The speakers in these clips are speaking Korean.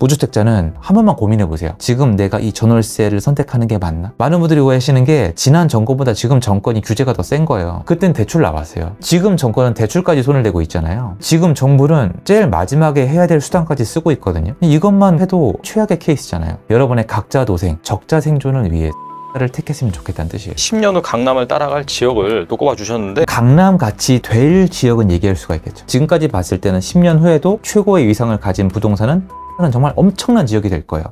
무주택자는 한 번만 고민해 보세요. 지금 내가 이 전월세를 선택하는 게 맞나? 많은 분들이 오해하시는 게 지난 정권보다 지금 정권이 규제가 더 센 거예요. 그땐 대출 나왔어요. 지금 정권은 대출까지 손을 대고 있잖아요. 지금 정부는 제일 마지막에 해야 될 수단까지 쓰고 있거든요. 이것만 해도 최악의 케이스잖아요. 여러분의 각자 도생, 적자 생존을 위해 를 택했으면 좋겠다는 뜻이에요 10년 후 강남을 따라갈 지역을 또 꼽아주셨는데 강남같이 될 지역은 얘기할 수가 있겠죠 지금까지 봤을 때는 10년 후에도 최고의 위상을 가진 부동산은 는 정말 엄청난 지역이 될 거예요.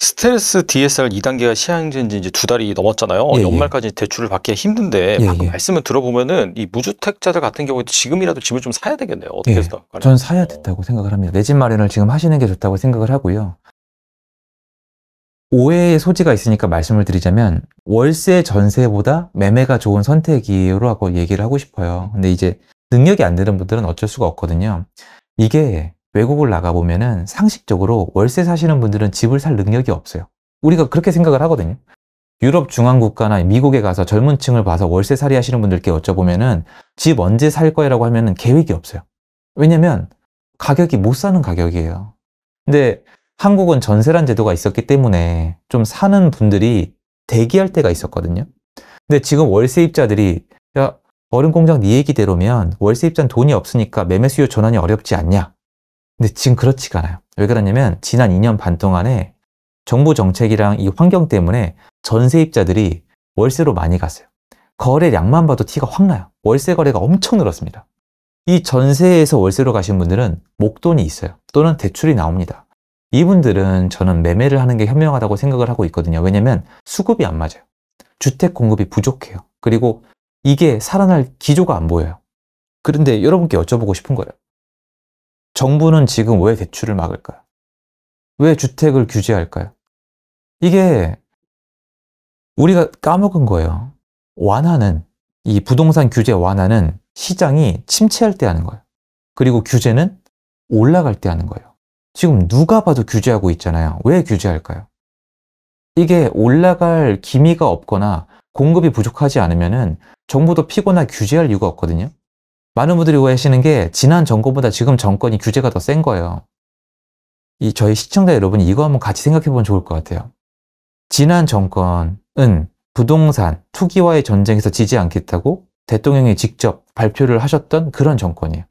스텔스 DSR 2단계가 시행된 지 이제 두 달이 넘었잖아요. 예, 예. 연말까지 예. 대출을 받기 힘든데 예, 방금 예. 말씀을 들어보면은 이 무주택자들 같은 경우에 지금이라도 집을 좀 사야 되겠네요. 어떻게 예. 생각하 저는 사야 된다고 생각을 합니다. 내 집 마련을 지금 하시는 게 좋다고 생각을 하고요. 오해의 소지가 있으니까 말씀을 드리자면 월세 전세보다 매매가 좋은 선택이라고 얘기를 하고 싶어요. 근데 이제 능력이 안 되는 분들은 어쩔 수가 없거든요. 이게 외국을 나가보면은 상식적으로 월세 사시는 분들은 집을 살 능력이 없어요. 우리가 그렇게 생각을 하거든요. 유럽 중앙국가나 미국에 가서 젊은 층을 봐서 월세 살이 하시는 분들께 여쭤보면은 집 언제 살 거야라고 하면은 계획이 없어요. 왜냐면 가격이 못 사는 가격이에요. 근데 한국은 전세란 제도가 있었기 때문에 좀 사는 분들이 대기할 때가 있었거든요. 근데 지금 월세 입자들이 야 어른 공장 네 얘기대로면 월세 입자는 돈이 없으니까 매매 수요 전환이 어렵지 않냐. 근데 지금 그렇지가 않아요. 왜 그러냐면 지난 2년 반 동안에 정부 정책이랑 이 환경 때문에 전세입자들이 월세로 많이 갔어요. 거래량만 봐도 티가 확 나요. 월세 거래가 엄청 늘었습니다. 이 전세에서 월세로 가신 분들은 목돈이 있어요. 또는 대출이 나옵니다. 이분들은 저는 매매를 하는 게 현명하다고 생각을 하고 있거든요. 왜냐면 하 수급이 안 맞아요. 주택 공급이 부족해요. 그리고 이게 살아날 기조가 안 보여요. 그런데 여러분께 여쭤보고 싶은 거예요. 정부는 지금 왜 대출을 막을까요? 왜 주택을 규제할까요? 이게 우리가 까먹은 거예요. 완화는, 이 부동산 규제 완화는 시장이 침체할 때 하는 거예요. 그리고 규제는 올라갈 때 하는 거예요. 지금 누가 봐도 규제하고 있잖아요. 왜 규제할까요? 이게 올라갈 기미가 없거나 공급이 부족하지 않으면 정부도 피거나 규제할 이유가 없거든요. 많은 분들이 오해하시는 게 지난 정권보다 지금 정권이 규제가 더 센 거예요. 이 저희 시청자 여러분이 이거 한번 같이 생각해 보면 좋을 것 같아요. 지난 정권은 부동산, 투기와의 전쟁에서 지지 않겠다고 대통령이 직접 발표를 하셨던 그런 정권이에요.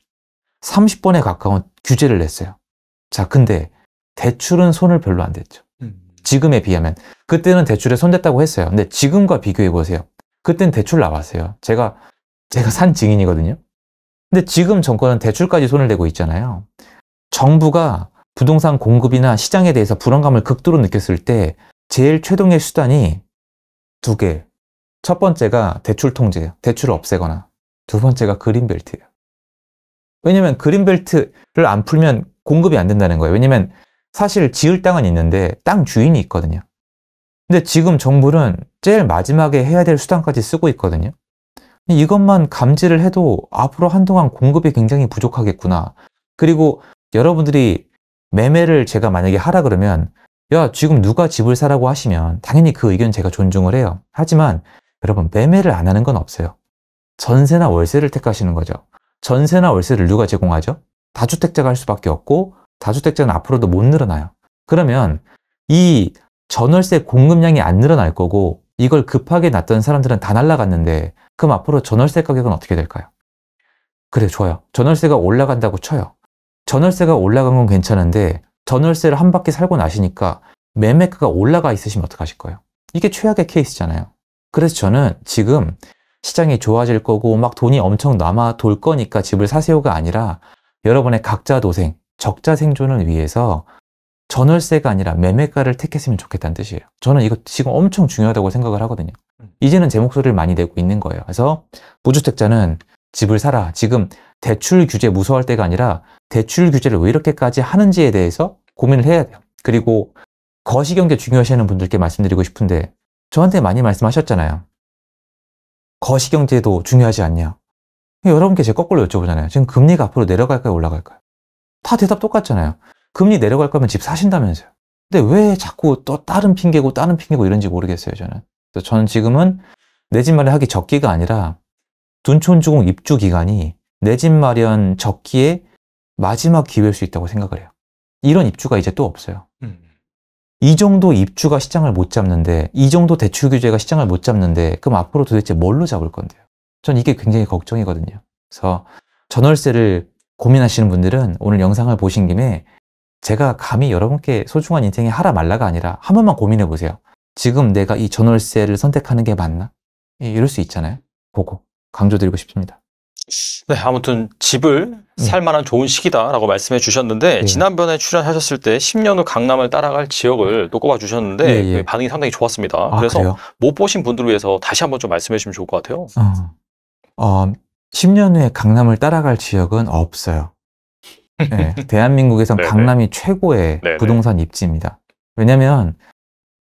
30번에 가까운 규제를 냈어요. 자, 근데 대출은 손을 별로 안 댔죠. 음. 지금에 비하면. 그때는 대출에 손댔다고 했어요. 근데 지금과 비교해 보세요. 그땐 대출 나왔어요. 제가, 제가 산 증인이거든요. 근데 지금 정권은 대출까지 손을 대고 있잖아요. 정부가 부동산 공급이나 시장에 대해서 불안감을 극도로 느꼈을 때 제일 최동의 수단이 두 개. 첫 번째가 대출 통제예요. 대출을 없애거나. 두 번째가 그린벨트예요. 왜냐면 그린벨트를 안 풀면 공급이 안 된다는 거예요. 왜냐면 사실 지을 땅은 있는데 땅 주인이 있거든요. 근데 지금 정부는 제일 마지막에 해야 될 수단까지 쓰고 있거든요. 이것만 감지를 해도 앞으로 한동안 공급이 굉장히 부족하겠구나. 그리고 여러분들이 매매를 제가 만약에 하라 그러면 야 지금 누가 집을 사라고 하시면 당연히 그 의견 제가 존중을 해요. 하지만 여러분 매매를 안 하는 건 없어요. 전세나 월세를 택하시는 거죠. 전세나 월세를 누가 제공하죠? 다주택자가 할 수밖에 없고 다주택자는 앞으로도 못 늘어나요. 그러면 이 전월세 공급량이 안 늘어날 거고 이걸 급하게 놨던 사람들은 다 날라갔는데 그럼 앞으로 전월세 가격은 어떻게 될까요? 그래 좋아요. 전월세가 올라간다고 쳐요. 전월세가 올라간 건 괜찮은데 전월세를 한 바퀴 살고 나시니까 매매가가 올라가 있으시면 어떡하실 거예요? 이게 최악의 케이스잖아요. 그래서 저는 지금 시장이 좋아질 거고 막 돈이 엄청 남아 돌 거니까 집을 사세요가 아니라 여러분의 각자 도생, 적자 생존을 위해서 전월세가 아니라 매매가를 택했으면 좋겠다는 뜻이에요. 저는 이거 지금 엄청 중요하다고 생각을 하거든요. 음. 이제는 제 목소리를 많이 내고 있는 거예요. 그래서 무주택자는 집을 사라. 지금 대출 규제 무서워할 때가 아니라 대출 규제를 왜 이렇게까지 하는지에 대해서 고민을 해야 돼요. 그리고 거시경제 중요하시는 분들께 말씀드리고 싶은데 저한테 많이 말씀하셨잖아요. 거시경제도 중요하지 않냐. 여러분께 제 거꾸로 여쭤보잖아요. 지금 금리가 앞으로 내려갈까요? 올라갈까요? 다 대답 똑같잖아요. 금리 내려갈 거면 집 사신다면서요. 근데 왜 자꾸 또 다른 핑계고 다른 핑계고 이런지 모르겠어요, 저는. 그래서 저는 지금은 내 집 마련하기 적기가 아니라 둔촌주공 입주 기간이 내 집 마련 적기에 마지막 기회일 수 있다고 생각을 해요. 이런 입주가 이제 또 없어요. 음. 이 정도 입주가 시장을 못 잡는데, 이 정도 대출 규제가 시장을 못 잡는데, 그럼 앞으로 도대체 뭘로 잡을 건데요? 전 이게 굉장히 걱정이거든요. 그래서 전월세를 고민하시는 분들은 오늘 영상을 보신 김에 제가 감히 여러분께 소중한 인생의 하라 말라가 아니라 한 번만 고민해 보세요. 지금 내가 이 전월세를 선택하는 게 맞나? 예, 이럴 수 있잖아요. 보고 강조드리고 싶습니다. 네, 아무튼 집을 음. 살 만한 좋은 시기다라고 말씀해 주셨는데 예. 지난번에 출연하셨을 때 10년 후 강남을 따라갈 지역을 또 꼽아 주셨는데 예, 예. 그 반응이 상당히 좋았습니다. 아, 그래서 그래요? 못 보신 분들을 위해서 다시 한번 좀 말씀해 주시면 좋을 것 같아요. 어. 어, 10년 후에 강남을 따라갈 지역은 없어요. 네, 대한민국에선 강남이 최고의 네네. 부동산 입지입니다. 왜냐면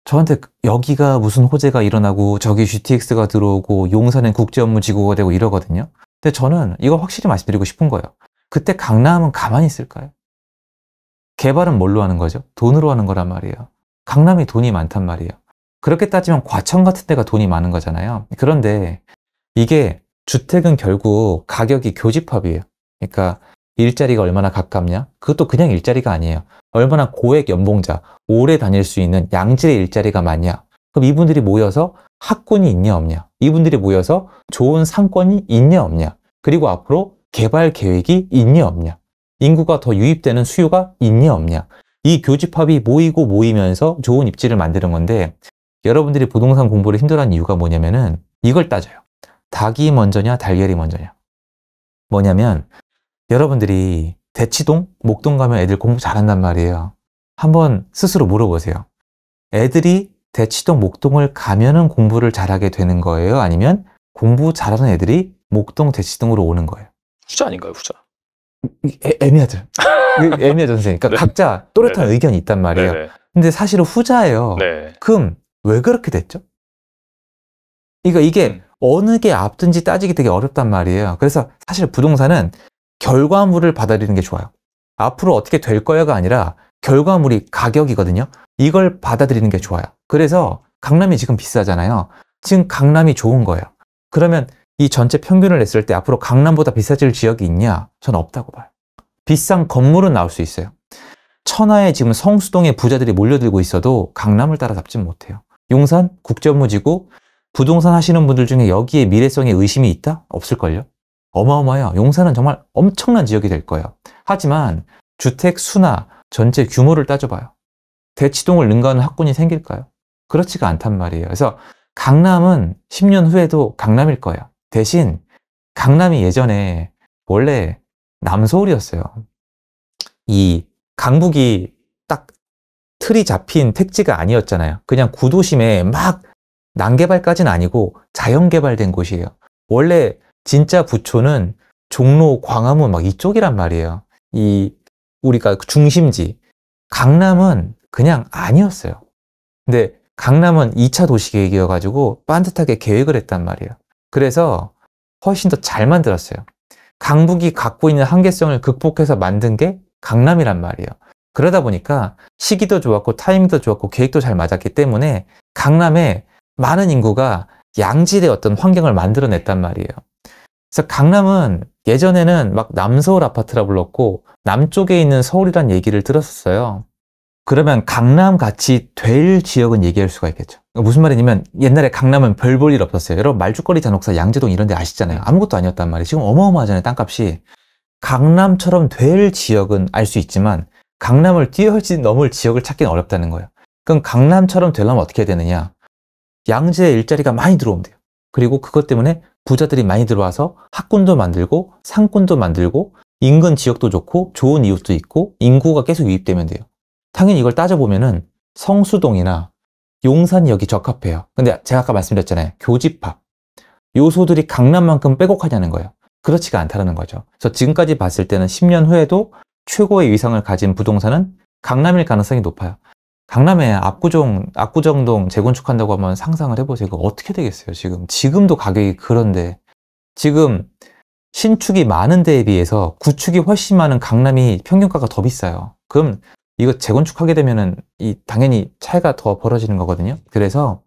저한테 여기가 무슨 호재가 일어나고 저기 GTX가 들어오고 용산은 국제 업무 지구가 되고 이러거든요. 근데 저는 이거 확실히 말씀드리고 싶은 거예요. 그때 강남은 가만히 있을까요? 개발은 뭘로 하는 거죠? 돈으로 하는 거란 말이에요. 강남이 돈이 많단 말이에요. 그렇게 따지면 과천 같은 데가 돈이 많은 거잖아요. 그런데 이게 주택은 결국 가격이 교집합이에요. 그러니까 일자리가 얼마나 가깝냐? 그것도 그냥 일자리가 아니에요. 얼마나 고액 연봉자, 오래 다닐 수 있는 양질의 일자리가 많냐? 그럼 이분들이 모여서 학군이 있냐 없냐? 이분들이 모여서 좋은 상권이 있냐 없냐? 그리고 앞으로 개발 계획이 있냐 없냐? 인구가 더 유입되는 수요가 있냐 없냐? 이 교집합이 모이고 모이면서 좋은 입지를 만드는 건데 여러분들이 부동산 공부를 힘들어하는 이유가 뭐냐면은 이걸 따져요. 닭이 먼저냐 달걀이 먼저냐 뭐냐면 여러분들이 대치동 목동 가면 애들 공부 잘한단 말이에요 한번 스스로 물어보세요 애들이 대치동 목동을 가면은 공부를 잘하게 되는 거예요 아니면 공부 잘하는 애들이 목동 대치동으로 오는 거예요 후자 아닌가요 후자 애, 애매하죠 애매하죠 선생님 그러니까 네. 각자 또렷한 네, 네. 의견이 있단 말이에요 네, 네 근데 사실은 후자예요 네. 그럼 왜 그렇게 됐죠? 그러니까 이게 음. 어느 게 앞든지 따지기 되게 어렵단 말이에요. 그래서 사실 부동산은 결과물을 받아들이는 게 좋아요. 앞으로 어떻게 될 거야가 아니라 결과물이 가격이거든요. 이걸 받아들이는 게 좋아요. 그래서 강남이 지금 비싸잖아요. 지금 강남이 좋은 거예요. 그러면 이 전체 평균을 냈을 때 앞으로 강남보다 비싸질 지역이 있냐? 저는 없다고 봐요. 비싼 건물은 나올 수 있어요. 천하에 지금 성수동에 부자들이 몰려들고 있어도 강남을 따라잡진 못해요. 용산, 국제업무지구, 부동산 하시는 분들 중에 여기에 미래성에 의심이 있다? 없을걸요? 어마어마해요. 용산은 정말 엄청난 지역이 될 거예요. 하지만 주택 수나 전체 규모를 따져봐요. 대치동을 능가하는 학군이 생길까요? 그렇지가 않단 말이에요. 그래서 강남은 10년 후에도 강남일 거예요. 대신 강남이 예전에 원래 남서울이었어요. 이 강북이 딱 틀이 잡힌 택지가 아니었잖아요. 그냥 구도심에 막 난개발까지는 아니고 자연 개발된 곳이에요. 원래 진짜 부초는 종로, 광화문 막 이쪽이란 말이에요. 이 우리가 중심지 강남은 그냥 아니었어요. 근데 강남은 2차 도시 계획이어가지고 반듯하게 계획을 했단 말이에요. 그래서 훨씬 더 잘 만들었어요. 강북이 갖고 있는 한계성을 극복해서 만든 게 강남이란 말이에요. 그러다 보니까 시기도 좋았고 타이밍도 좋았고 계획도 잘 맞았기 때문에 강남에 많은 인구가 양질의 어떤 환경을 만들어냈단 말이에요. 그래서 강남은 예전에는 막 남서울 아파트라 불렀고 남쪽에 있는 서울이란 얘기를 들었었어요. 그러면 강남 같이 될 지역은 얘기할 수가 있겠죠. 그러니까 무슨 말이냐면 옛날에 강남은 별 볼 일 없었어요. 여러분 말죽거리 잔혹사 양재동 이런 데 아시잖아요. 아무것도 아니었단 말이에요. 지금 어마어마하잖아요. 땅값이. 강남처럼 될 지역은 알 수 있지만 강남을 뛰어넘을 지역을 찾기는 어렵다는 거예요. 그럼 강남처럼 되려면 어떻게 해야 되느냐? 양재 일자리가 많이 들어온대요. 그리고 그것 때문에 부자들이 많이 들어와서 학군도 만들고 상권도 만들고 인근 지역도 좋고 좋은 이웃도 있고 인구가 계속 유입되면 돼요. 당연히 이걸 따져보면은 성수동이나 용산역이 적합해요. 근데 제가 아까 말씀드렸잖아요. 교집합. 요소들이 강남만큼 빼곡하냐는 거예요. 그렇지가 않다는 거죠. 그래서 지금까지 봤을 때는 10년 후에도 최고의 위상을 가진 부동산은 강남일 가능성이 높아요. 강남에 압구정, 압구정동 재건축한다고 하면 상상을 해보세요. 이거 어떻게 되겠어요, 지금. 지금도 가격이 그런데. 지금 신축이 많은 데에 비해서 구축이 훨씬 많은 강남이 평균가가 더 비싸요. 그럼 이거 재건축하게 되면은 이 당연히 차이가 더 벌어지는 거거든요. 그래서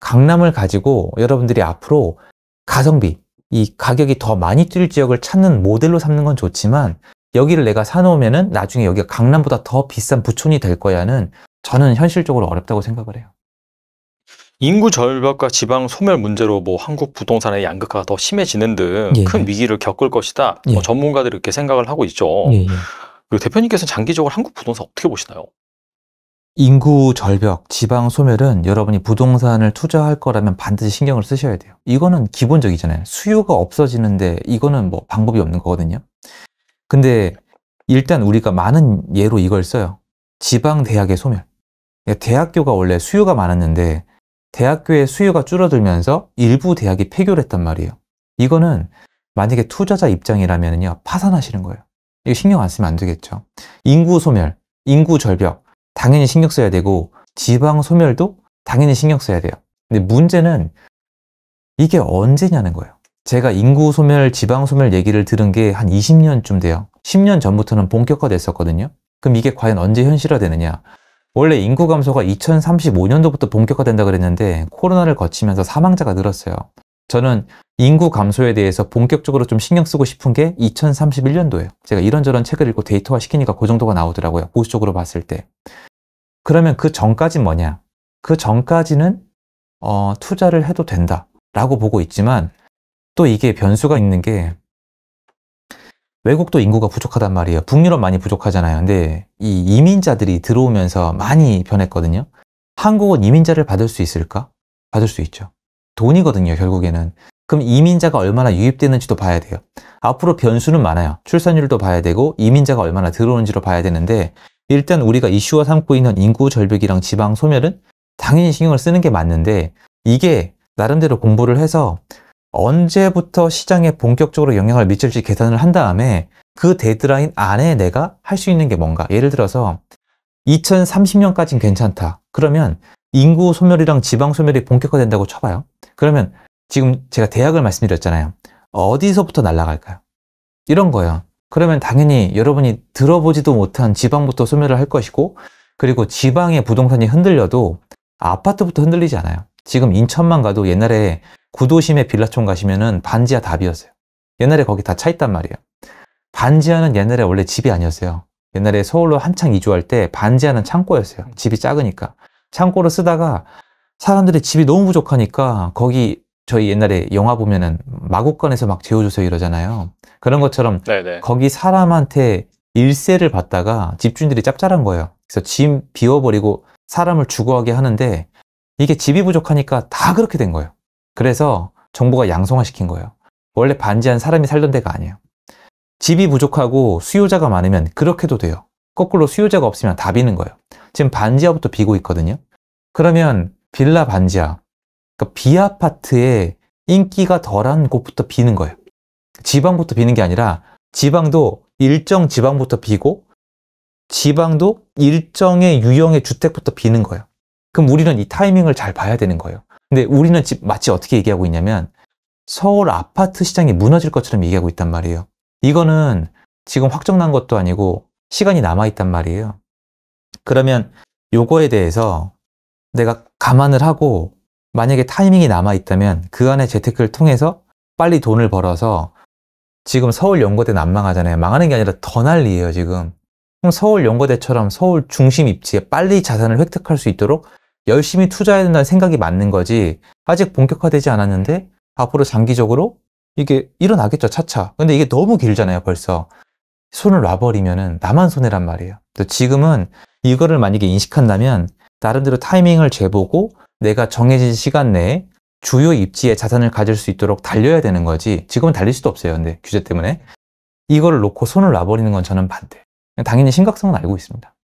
강남을 가지고 여러분들이 앞으로 가성비, 이 가격이 더 많이 뛸 지역을 찾는 모델로 삼는 건 좋지만 여기를 내가 사놓으면은 나중에 여기가 강남보다 더 비싼 부촌이 될 거야는 저는 현실적으로 어렵다고 생각을 해요. 인구 절벽과 지방 소멸 문제로 뭐 한국 부동산의 양극화가 더 심해지는 등큰 예, 예. 위기를 겪을 것이다. 예. 뭐 전문가들이 이렇게 생각을 하고 있죠. 예. 예. 대표님께서는 장기적으로 한국 부동산 어떻게 보시나요? 인구 절벽, 지방 소멸은 여러분이 부동산을 투자할 거라면 반드시 신경을 쓰셔야 돼요. 이거는 기본적이잖아요. 수요가 없어지는데 이거는 뭐 방법이 없는 거거든요. 근데 일단 우리가 많은 예로 이걸 써요. 지방 대학의 소멸. 예, 대학교가 원래 수요가 많았는데 대학교의 수요가 줄어들면서 일부 대학이 폐교를 했단 말이에요. 이거는 만약에 투자자 입장이라면요 파산하시는 거예요. 이거 신경 안 쓰면 안 되겠죠. 인구 소멸, 인구 절벽 당연히 신경 써야 되고 지방 소멸도 당연히 신경 써야 돼요. 근데 문제는 이게 언제냐는 거예요. 제가 인구 소멸, 지방 소멸 얘기를 들은 게 한 20년쯤 돼요. 10년 전부터는 본격화됐었거든요. 그럼 이게 과연 언제 현실화되느냐? 원래 인구 감소가 2035년도부터 본격화된다 그랬는데 코로나를 거치면서 사망자가 늘었어요. 저는 인구 감소에 대해서 본격적으로 좀 신경 쓰고 싶은 게 2031년도예요. 제가 이런저런 책을 읽고 데이터화 시키니까 그 정도가 나오더라고요. 보수적으로 봤을 때. 그러면 그 전까지 뭐냐? 그 전까지는 어, 투자를 해도 된다라고 보고 있지만 또 이게 변수가 있는 게 외국도 인구가 부족하단 말이에요. 북유럽 많이 부족하잖아요. 근데 이 이민자들이 들어오면서 많이 변했거든요. 한국은 이민자를 받을 수 있을까? 받을 수 있죠. 돈이거든요, 결국에는. 그럼 이민자가 얼마나 유입되는지도 봐야 돼요. 앞으로 변수는 많아요. 출산율도 봐야 되고 이민자가 얼마나 들어오는지로 봐야 되는데 일단 우리가 이슈화 삼고 있는 인구 절벽이랑 지방 소멸은 당연히 신경을 쓰는 게 맞는데 이게 나름대로 공부를 해서 언제부터 시장에 본격적으로 영향을 미칠지 계산을 한 다음에 그 데드라인 안에 내가 할 수 있는 게 뭔가 예를 들어서 2030년까지는 괜찮다 그러면 인구 소멸이랑 지방 소멸이 본격화된다고 쳐봐요 그러면 지금 제가 대학을 말씀드렸잖아요 어디서부터 날아갈까요? 이런 거예요 그러면 당연히 여러분이 들어보지도 못한 지방부터 소멸을 할 것이고 그리고 지방의 부동산이 흔들려도 아파트부터 흔들리지 않아요 지금 인천만 가도 옛날에 구도심에 빌라촌 가시면은 반지하 답이었어요 옛날에 거기 다 차 있단 말이에요. 반지하는 옛날에 원래 집이 아니었어요. 옛날에 서울로 한창 이주할 때 반지하는 창고였어요. 집이 작으니까. 창고로 쓰다가 사람들이 집이 너무 부족하니까 거기 저희 옛날에 영화 보면은 마구간에서막 재워줘서 이러잖아요. 그런 것처럼 네네. 거기 사람한테 일세를 받다가 집주인들이 짭짤한 거예요. 그래서 짐 비워버리고 사람을 주거하게 하는데 이게 집이 부족하니까 다 그렇게 된 거예요. 그래서 정부가 양성화시킨 거예요. 원래 반지한 사람이 살던 데가 아니에요. 집이 부족하고 수요자가 많으면 그렇게도 돼요. 거꾸로 수요자가 없으면 다 비는 거예요. 지금 반지하부터 비고 있거든요. 그러면 빌라 반지하, 그러니까 비아파트에 인기가 덜한 곳부터 비는 거예요. 지방부터 비는 게 아니라 지방도 일정 지방부터 비고 지방도 일정의 유형의 주택부터 비는 거예요. 그럼 우리는 이 타이밍을 잘 봐야 되는 거예요. 근데 우리는 집, 마치 어떻게 얘기하고 있냐면 서울 아파트 시장이 무너질 것처럼 얘기하고 있단 말이에요. 이거는 지금 확정난 것도 아니고 시간이 남아있단 말이에요. 그러면 요거에 대해서 내가 감안을 하고 만약에 타이밍이 남아있다면 그 안에 재테크를 통해서 빨리 돈을 벌어서 지금 서울 연고대는 안 망하잖아요. 망하는 게 아니라 더 난리예요, 지금. 그럼 서울 연고대처럼 서울 중심 입지에 빨리 자산을 획득할 수 있도록 열심히 투자해야 된다는 생각이 맞는 거지 아직 본격화되지 않았는데 앞으로 장기적으로 이게 일어나겠죠 차차 근데 이게 너무 길잖아요 벌써 손을 놔버리면은 나만 손해란 말이에요 지금은 이거를 만약에 인식한다면 나름대로 타이밍을 재보고 내가 정해진 시간 내에 주요 입지에 자산을 가질 수 있도록 달려야 되는 거지 지금은 달릴 수도 없어요 근데 규제 때문에 이거를 놓고 손을 놔버리는 건 저는 반대 당연히 심각성은 알고 있습니다